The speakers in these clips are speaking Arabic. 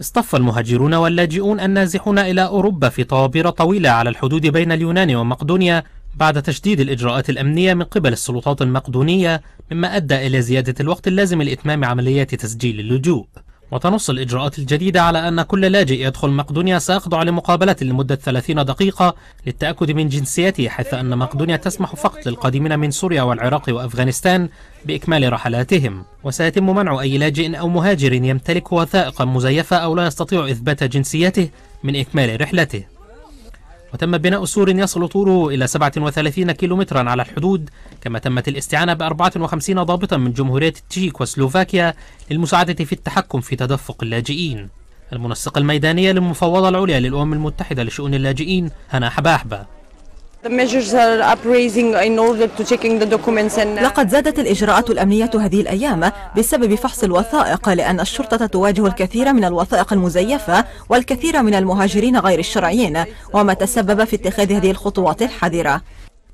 اصطف المهاجرون واللاجئون النازحون إلى أوروبا في طوابير طويلة على الحدود بين اليونان ومقدونيا بعد تشديد الإجراءات الأمنية من قبل السلطات المقدونية مما أدى إلى زيادة الوقت اللازم لإتمام عمليات تسجيل اللجوء وتنص الإجراءات الجديدة على أن كل لاجئ يدخل مقدونيا سيخضع لمقابلة لمدة 30 دقيقة للتأكد من جنسيته حيث أن مقدونيا تسمح فقط للقادمين من سوريا والعراق وأفغانستان بإكمال رحلاتهم وسيتم منع أي لاجئ أو مهاجر يمتلك وثائق مزيفة أو لا يستطيع إثبات جنسيته من إكمال رحلته وتم بناء سور يصل طوله إلى 37 كيلومترا على الحدود كما تمت الاستعانة ب 54 ضابطا من جمهورية التشيك وسلوفاكيا للمساعدة في التحكم في تدفق اللاجئين المنسقة الميدانية للمفوضة العليا للأمم المتحدة لشؤون اللاجئين هنا حباحبة Uh, لقد زادت الإجراءات الأمنية هذه الأيام بسبب فحص الوثائق لأن الشرطة تواجه الكثير من الوثائق المزيفة والكثير من المهاجرين غير الشرعيين وما تسبب في اتخاذ هذه الخطوات الحذرة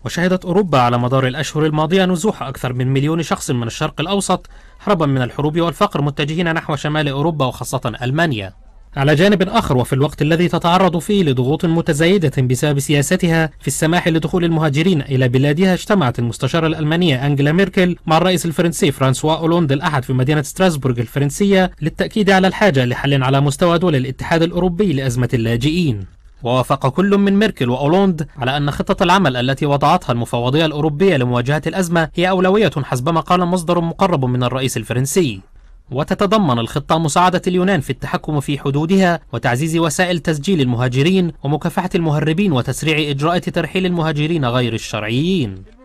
وشهدت أوروبا على مدار الأشهر الماضية نزوح أكثر من مليون شخص من الشرق الأوسط هربا من الحروب والفقر متجهين نحو شمال أوروبا وخاصة ألمانيا على جانب آخر وفي الوقت الذي تتعرض فيه لضغوط متزايدة بسبب سياستها في السماح لدخول المهاجرين إلى بلادها اجتمعت المستشارة الألمانية أنجلا ميركل مع الرئيس الفرنسي فرانسوا أولوند الأحد في مدينة ستراسبورغ الفرنسية للتأكيد على الحاجة لحل على مستوى دول الاتحاد الأوروبي لأزمة اللاجئين ووافق كل من ميركل وأولوند على أن خطة العمل التي وضعتها المفوضية الأوروبية لمواجهة الأزمة هي أولوية حسبما قال مصدر مقرب من الرئيس الفرنسي وتتضمن الخطة مساعدة اليونان في التحكم في حدودها وتعزيز وسائل تسجيل المهاجرين ومكافحة المهربين وتسريع إجراءات ترحيل المهاجرين غير الشرعيين